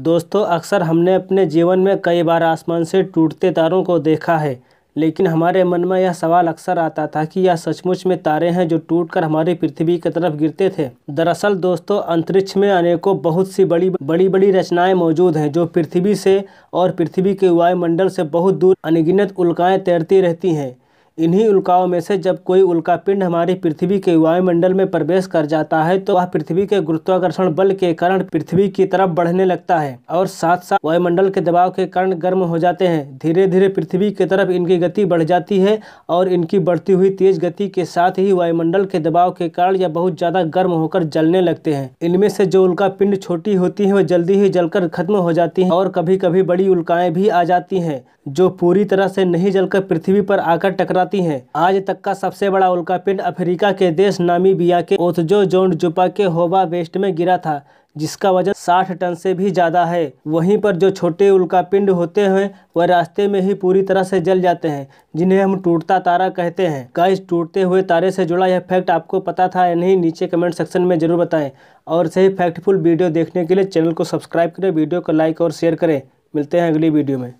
दोस्तों अक्सर हमने अपने जीवन में कई बार आसमान से टूटते तारों को देखा है लेकिन हमारे मन में यह सवाल अक्सर आता था कि यह सचमुच में तारे हैं जो टूटकर हमारी पृथ्वी की तरफ गिरते थे दरअसल दोस्तों अंतरिक्ष में अनेकों बहुत सी बड़ी बड़ी बड़ी रचनाएं मौजूद हैं जो पृथ्वी से और पृथ्वी के वायुमंडल से बहुत दूर अनगिनत उल्काएं तैरती रहती हैं इन्हीं उल्काओं में से जब कोई उल्का पिंड हमारी पृथ्वी के वायुमंडल में प्रवेश कर जाता है तो वह पृथ्वी के गुरुत्वाकर्षण बल के कारण पृथ्वी की तरफ बढ़ने लगता है और साथ साथ वायुमंडल के दबाव के कारण गर्म हो जाते हैं धीरे धीरे पृथ्वी की तरफ इनकी गति बढ़ जाती है और इनकी बढ़ती हुई तेज गति के साथ ही वायुमंडल के दबाव के कारण यह बहुत ज़्यादा गर्म होकर जलने लगते हैं इनमें से जो उल्का पिंड छोटी होती है वह जल्दी ही जलकर खत्म हो जाती है और कभी कभी बड़ी उल्काएं भी आ जाती है जो पूरी तरह से नहीं जलकर पृथ्वी पर आकर टकरा बताती हैं आज तक का सबसे बड़ा उल्कापिंड अफ्रीका के देश नामीबिया के ओथजो जोंड जुपा के होबा वेस्ट में गिरा था जिसका वजन 60 टन से भी ज़्यादा है वहीं पर जो छोटे उल्कापिंड होते हैं वह रास्ते में ही पूरी तरह से जल जाते हैं जिन्हें हम टूटता तारा कहते हैं गाइस टूटते हुए तारे से जुड़ा यह फैक्ट आपको पता था या नहीं नीचे कमेंट सेक्शन में ज़रूर बताएं और सही फैक्टफुल वीडियो देखने के लिए चैनल को सब्सक्राइब करें वीडियो को लाइक और शेयर करें मिलते हैं अगली वीडियो में